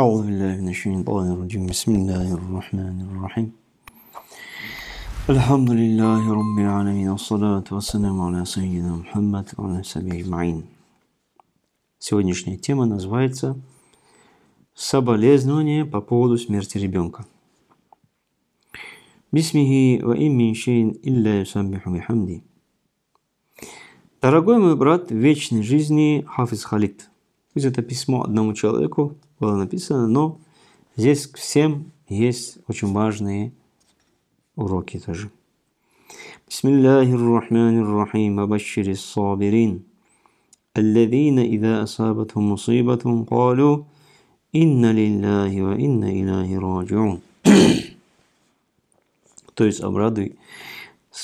أعوذ بالله من الشيطان الرجيم بسم الله الرحمن الرحيم الحمد لله رب العالمين والصلاة والسلام على سيدنا محمد وعلى سبيل معين Сегодняшняя тема называется «Соболезнование по поводу смерти ребенка». Бисмихи ва имми шейн илля юсаббиху бихамди. Дорогой мой брат вечной жизни Хафиз Халид – это письмо одному человеку было написано, но здесь всем есть очень важные уроки тоже. بسم الله الرحمن الرحيم وبشر الصابرين الذين إذا أصابتهم مصيبة قالوا إن لله وإنا إليه راجعون То есть обрадуй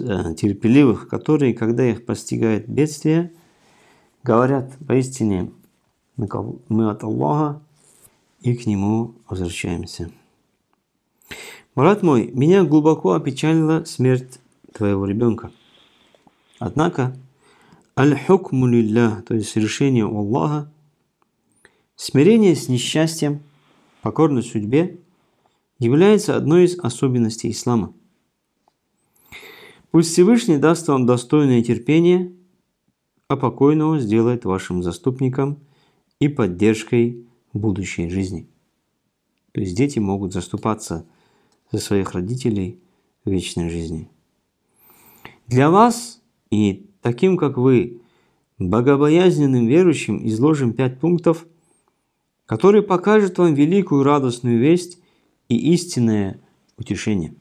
э, терпеливых, которые, когда их постигает бедствие, говорят поистине мы от Аллаха и к Нему возвращаемся. Брат мой, меня глубоко опечалила смерть твоего ребенка. Однако, аль-хукму лилля, то есть решение у Аллаха, смирение с несчастьем, покорность судьбе, является одной из особенностей ислама. Пусть Всевышний даст вам достойное терпение, а покойного сделает вашим заступником – и поддержкой будущей жизни. То есть дети могут заступаться за своих родителей в вечной жизни. Для вас и таким, как вы, богобоязненным верующим изложим пять пунктов, которые покажут вам великую радостную весть и истинное утешение.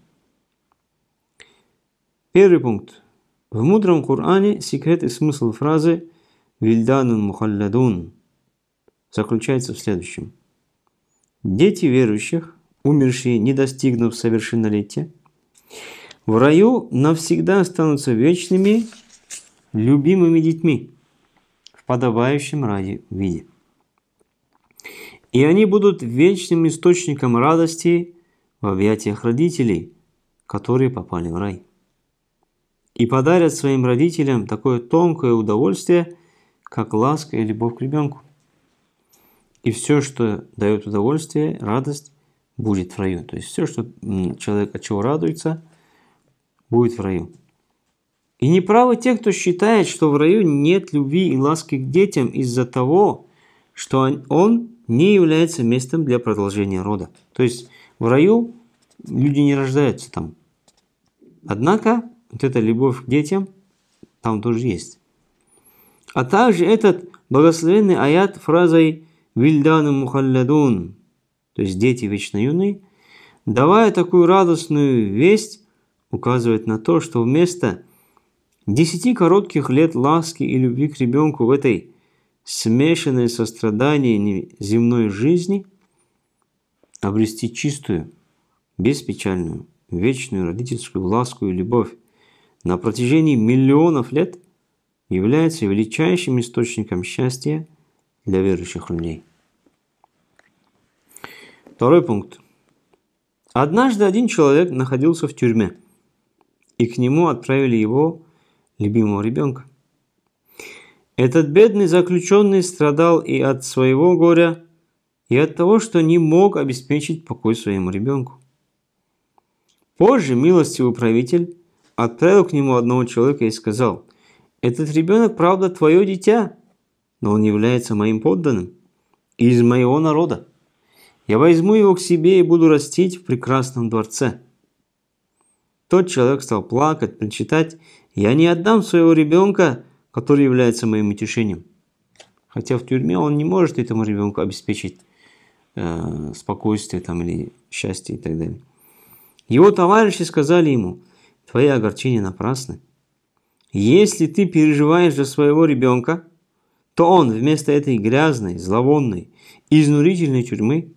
Первый пункт. В мудром Коране секрет и смысл фразы «Вильданун мухалладун» заключается в следующем. Дети верующих, умершие, не достигнув совершеннолетия, в раю навсегда останутся вечными, любимыми детьми в подобающем ради виде. И они будут вечным источником радости в объятиях родителей, которые попали в рай. И подарят своим родителям такое тонкое удовольствие, как ласка и любовь к ребенку. И все, что дает удовольствие, радость, будет в раю. То есть все, что человек от чего радуется, будет в раю. И неправы те, кто считает, что в раю нет любви и ласки к детям из-за того, что он не является местом для продолжения рода. То есть в раю люди не рождаются там. Однако вот эта любовь к детям там тоже есть. А также этот благословенный аят фразой вильдану мухаллядун, то есть дети вечно юны, давая такую радостную весть, указывает на то, что вместо десяти коротких лет ласки и любви к ребенку в этой смешанной со страданиями земной жизни обрести чистую, беспечальную, вечную родительскую ласку и любовь на протяжении миллионов лет является величайшим источником счастья для верующих людей. Второй пункт. Однажды один человек находился в тюрьме, и к нему отправили его любимого ребенка. Этот бедный заключенный страдал и от своего горя, и от того, что не мог обеспечить покой своему ребенку. Позже милостивый правитель отправил к нему одного человека и сказал, «Этот ребенок, правда, твое дитя, но он является моим подданным из моего народа. Я возьму его к себе и буду растить в прекрасном дворце». Тот человек стал плакать, прочитать: «Я не отдам своего ребенка, который является моим утешением». Хотя в тюрьме он не может этому ребенку обеспечить э, спокойствие там, или счастье и так далее. Его товарищи сказали ему, «Твои огорчения напрасны. Если ты переживаешь за своего ребенка, то он вместо этой грязной, зловонной, изнурительной тюрьмы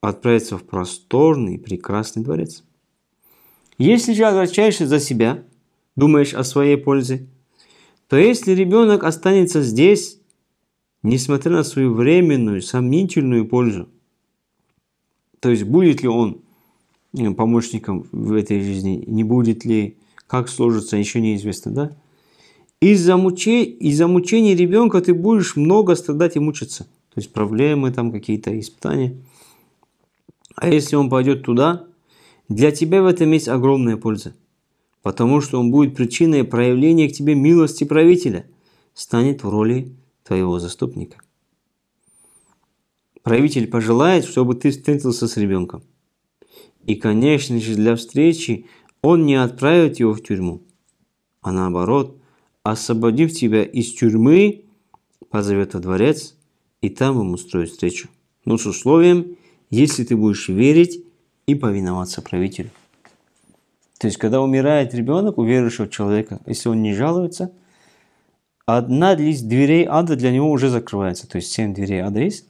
отправится в просторный, прекрасный дворец. Если же отвращаешься за себя, думаешь о своей пользе, то если ребенок останется здесь, несмотря на свою временную, сомнительную пользу, то есть будет ли он э, помощником в этой жизни, не будет ли, как сложится, еще неизвестно, да? Из-за мучей, из-за мучений ребенка ты будешь много страдать и мучиться. То есть проблемы там какие-то, испытания. А если он пойдет туда, для тебя в этом есть огромная польза. Потому что он будет причиной проявления к тебе милости правителя. Станет в роли твоего заступника. Правитель пожелает, чтобы ты встретился с ребенком. И, конечно же, для встречи он не отправит его в тюрьму, а наоборот, освободив тебя из тюрьмы, позовет во дворец, и там ему устроит встречу. Но ну, с условием, если ты будешь верить и повиноваться правителю. То есть, когда умирает ребенок у верующего человека, если он не жалуется, одна из дверей ада для него уже закрывается. То есть, семь дверей ада есть.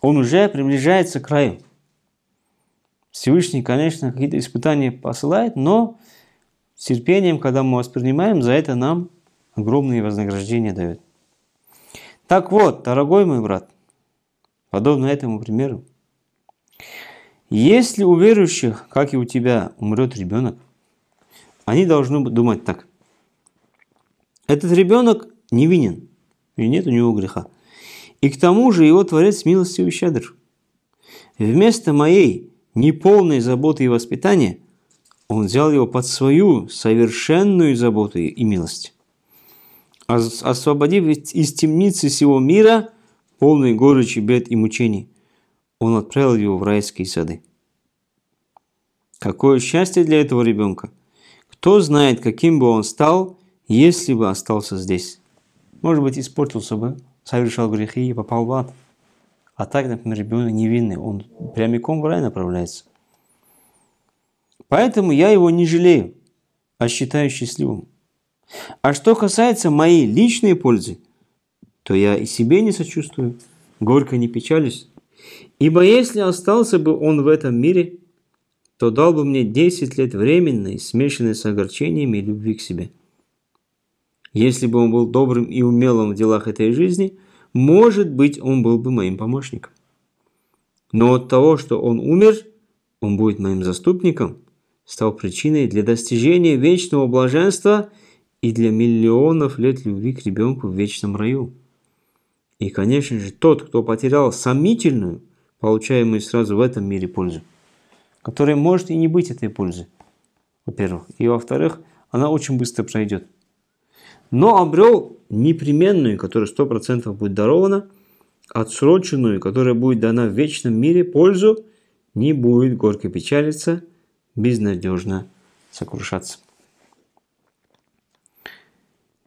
Он уже приближается к краю. Всевышний, конечно, какие-то испытания посылает, но с терпением, когда мы воспринимаем, за это нам огромные вознаграждения дает. Так вот, дорогой мой брат, подобно этому примеру, если у верующих, как и у тебя, умрет ребенок, они должны думать так. Этот ребенок невинен, и нет у него греха. И к тому же его Творец милостив и щедр. Вместо моей неполной заботы и воспитания, он взял его под свою совершенную заботу и милость освободив из темницы всего мира, полный горечи, бед и мучений, он отправил его в райские сады. Какое счастье для этого ребенка! Кто знает, каким бы он стал, если бы остался здесь. Может быть, испортился бы, совершал грехи и попал в ад. А так, например, ребенок невинный, он прямиком в рай направляется. Поэтому я его не жалею, а считаю счастливым. А что касается моей личной пользы, то я и себе не сочувствую, горько не печалюсь. Ибо если остался бы он в этом мире, то дал бы мне 10 лет временной, смешанной с огорчениями и любви к себе. Если бы он был добрым и умелым в делах этой жизни, может быть, он был бы моим помощником. Но от того, что он умер, он будет моим заступником, стал причиной для достижения вечного блаженства – и для миллионов лет любви к ребенку в вечном раю. И, конечно же, тот, кто потерял сомнительную, получаемую сразу в этом мире пользу, которая может и не быть этой пользы, во-первых. И, во-вторых, она очень быстро пройдет. Но обрел непременную, которая 100% будет дарована, отсроченную, которая будет дана в вечном мире, пользу, не будет горько печалиться, безнадежно сокрушаться.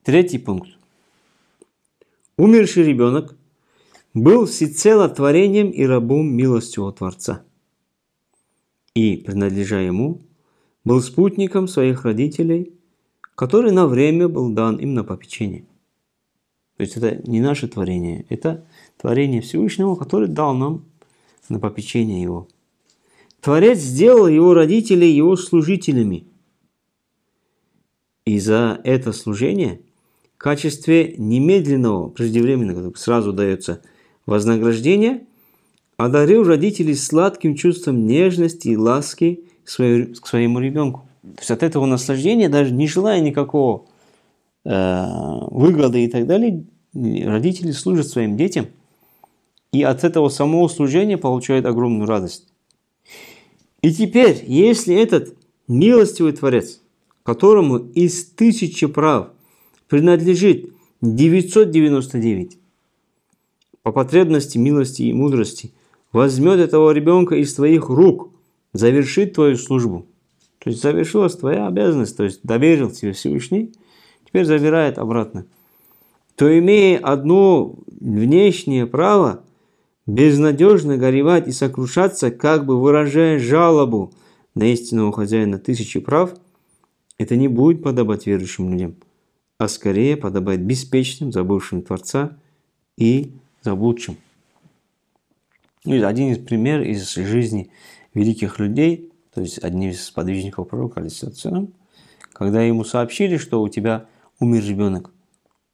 Третий пункт. Умерший ребенок был всецело творением и рабом милостивого Творца и, принадлежа ему, был спутником своих родителей, который на время был дан им на попечение. То есть это не наше творение, это творение Всевышнего, который дал нам на попечение его. Творец сделал его родителей его служителями. И за это служение качестве немедленного, преждевременного, сразу дается вознаграждение, одарил родителей сладким чувством нежности и ласки к своему ребенку. То есть от этого наслаждения, даже не желая никакого э, выгоды и так далее, родители служат своим детям. И от этого самого служения получают огромную радость. И теперь, если этот милостивый Творец, которому из тысячи прав принадлежит 999. По потребности, милости и мудрости возьмет этого ребенка из твоих рук, завершит твою службу. То есть завершилась твоя обязанность, то есть доверил тебе Всевышний, теперь забирает обратно. То имея одно внешнее право безнадежно горевать и сокрушаться, как бы выражая жалобу на истинного хозяина тысячи прав, это не будет подобать верующим людям – а скорее подобает беспечным, забывшим Творца и заблудшим. Ну, и один из примеров из жизни великих людей, то есть одни из подвижников пророка, алейсалам, когда ему сообщили, что у тебя умер ребенок,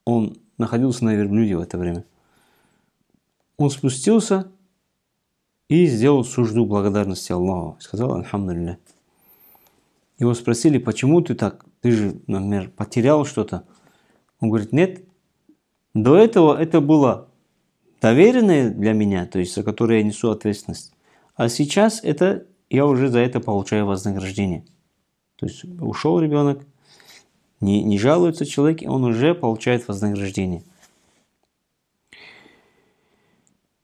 он находился на верблюде в это время. Он спустился и сделал сужду благодарности Аллаху. Сказал, Альхамдулилля. Его спросили, почему ты так? Ты же, например, потерял что-то. Он говорит, нет. До этого это было доверенное для меня, то есть за которое я несу ответственность. А сейчас это я уже за это получаю вознаграждение. То есть ушел ребенок, не, не жалуется человек, он уже получает вознаграждение.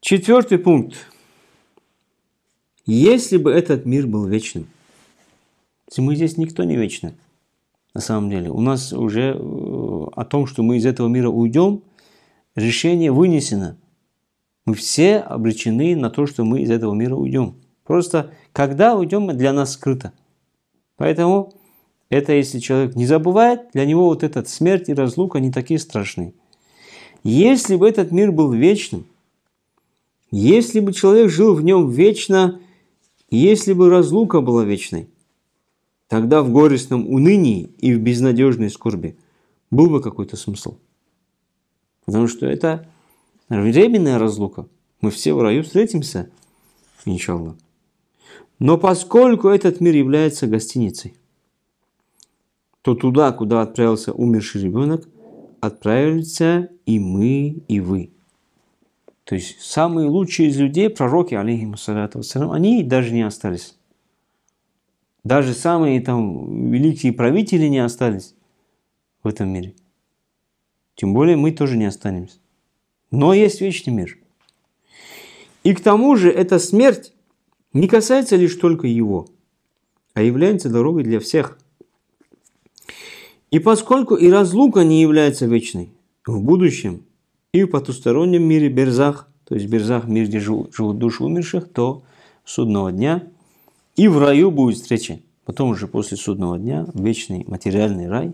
Четвертый пункт. Если бы этот мир был вечным, мы здесь никто не вечно. На самом деле, у нас уже э, о том, что мы из этого мира уйдем, решение вынесено. Мы все обречены на то, что мы из этого мира уйдем. Просто когда уйдем, для нас скрыто. Поэтому это если человек не забывает, для него вот этот смерть и разлука не такие страшные. Если бы этот мир был вечным, если бы человек жил в нем вечно, если бы разлука была вечной, Тогда в горестном унынии и в безнадежной скорби был бы какой-то смысл. Потому что это временная разлука. Мы все в раю встретимся, иншаллах. Но поскольку этот мир является гостиницей, то туда, куда отправился умерший ребенок, отправились и мы, и вы. То есть самые лучшие из людей, пророки, алейхим ассалату они даже не остались. Даже самые там великие правители не остались в этом мире. Тем более мы тоже не останемся. Но есть вечный мир. И к тому же эта смерть не касается лишь только его, а является дорогой для всех. И поскольку и разлука не является вечной, в будущем и в потустороннем мире Берзах, то есть Берзах – мир, где живут души умерших, то судного дня – и в раю будет встреча, потом уже после судного дня, вечный материальный рай,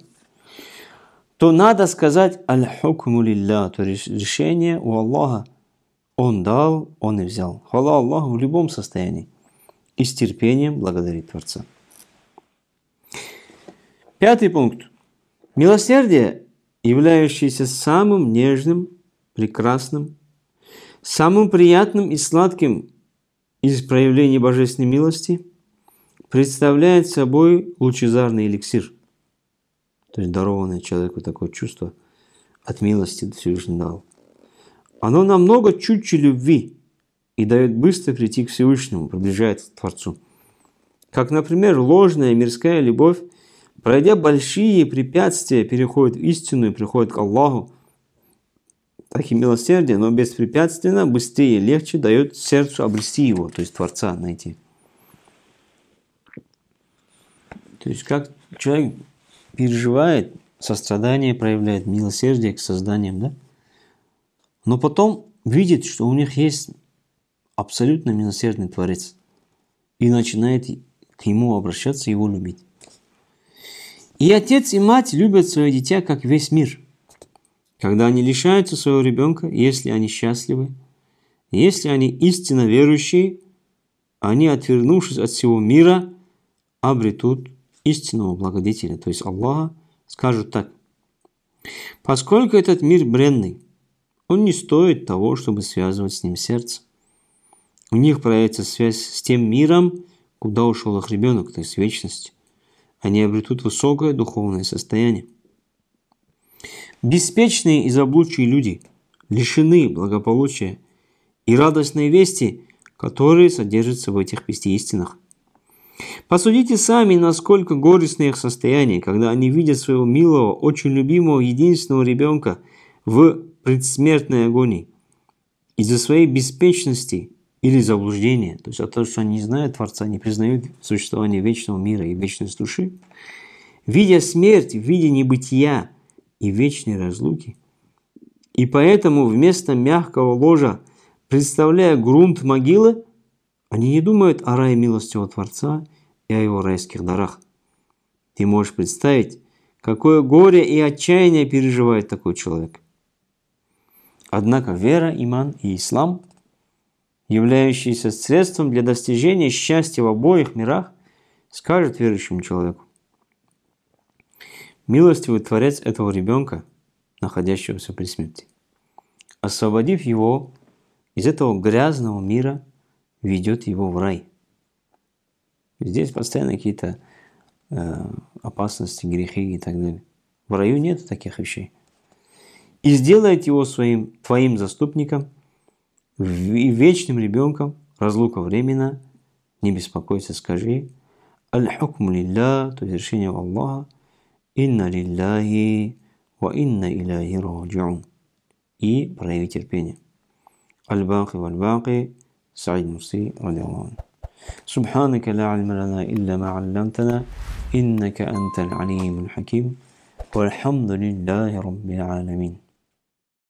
то надо сказать «Аль-хукму лилля», то решение у Аллаха. Он дал, он и взял. Хвала Аллаху в любом состоянии. И с терпением благодарит Творца. Пятый пункт. Милосердие, являющееся самым нежным, прекрасным, самым приятным и сладким из проявлений божественной милости – представляет собой лучезарный эликсир. То есть дарованное человеку такое чувство от милости до Всевышнего. Оно намного чутче любви и дает быстро прийти к Всевышнему, приближается к Творцу. Как, например, ложная мирская любовь, пройдя большие препятствия, переходит в истину и приходит к Аллаху. Так и милосердие, но беспрепятственно, быстрее и легче дает сердцу обрести его, то есть Творца найти. То есть как человек переживает, сострадание проявляет, милосердие к созданиям, да? Но потом видит, что у них есть абсолютно милосердный Творец и начинает к нему обращаться, его любить. И отец и мать любят свое дитя, как весь мир. Когда они лишаются своего ребенка, если они счастливы, если они истинно верующие, они, отвернувшись от всего мира, обретут истинного благодетеля, то есть Аллаха, скажут так. Поскольку этот мир бренный, он не стоит того, чтобы связывать с ним сердце. У них проявится связь с тем миром, куда ушел их ребенок, то есть вечность. Они обретут высокое духовное состояние. Беспечные и заблудшие люди лишены благополучия и радостной вести, которые содержатся в этих пяти истинах. Посудите сами, насколько горестно их состояние, когда они видят своего милого, очень любимого, единственного ребенка в предсмертной агонии. Из-за своей беспечности или заблуждения, то есть от того, что они не знают Творца, не признают существование вечного мира и вечность души, видя смерть, видя небытия и вечной разлуки. И поэтому вместо мягкого ложа, представляя грунт могилы, они не думают о рае милостивого Творца и о его райских дарах. Ты можешь представить, какое горе и отчаяние переживает такой человек. Однако вера, иман и ислам, являющиеся средством для достижения счастья в обоих мирах, скажет верующему человеку. Милостивый Творец этого ребенка, находящегося при смерти, освободив его из этого грязного мира – ведет его в рай. Здесь постоянно какие-то э, опасности, грехи и так далее. В раю нет таких вещей. И сделает его своим, твоим заступником и вечным ребенком, разлука временно, не беспокойся, скажи, «Аль-хукму лилля», то есть решение Аллаха, «Инна лилляхи ва инна иляхи И прояви терпение. «Аль-баки валь-баки» سعيد مرسي رضي الله عنه سبحانك لا علم لنا إلا ما علمتنا إنك أنت العليم الحكيم والحمد لله رب العالمين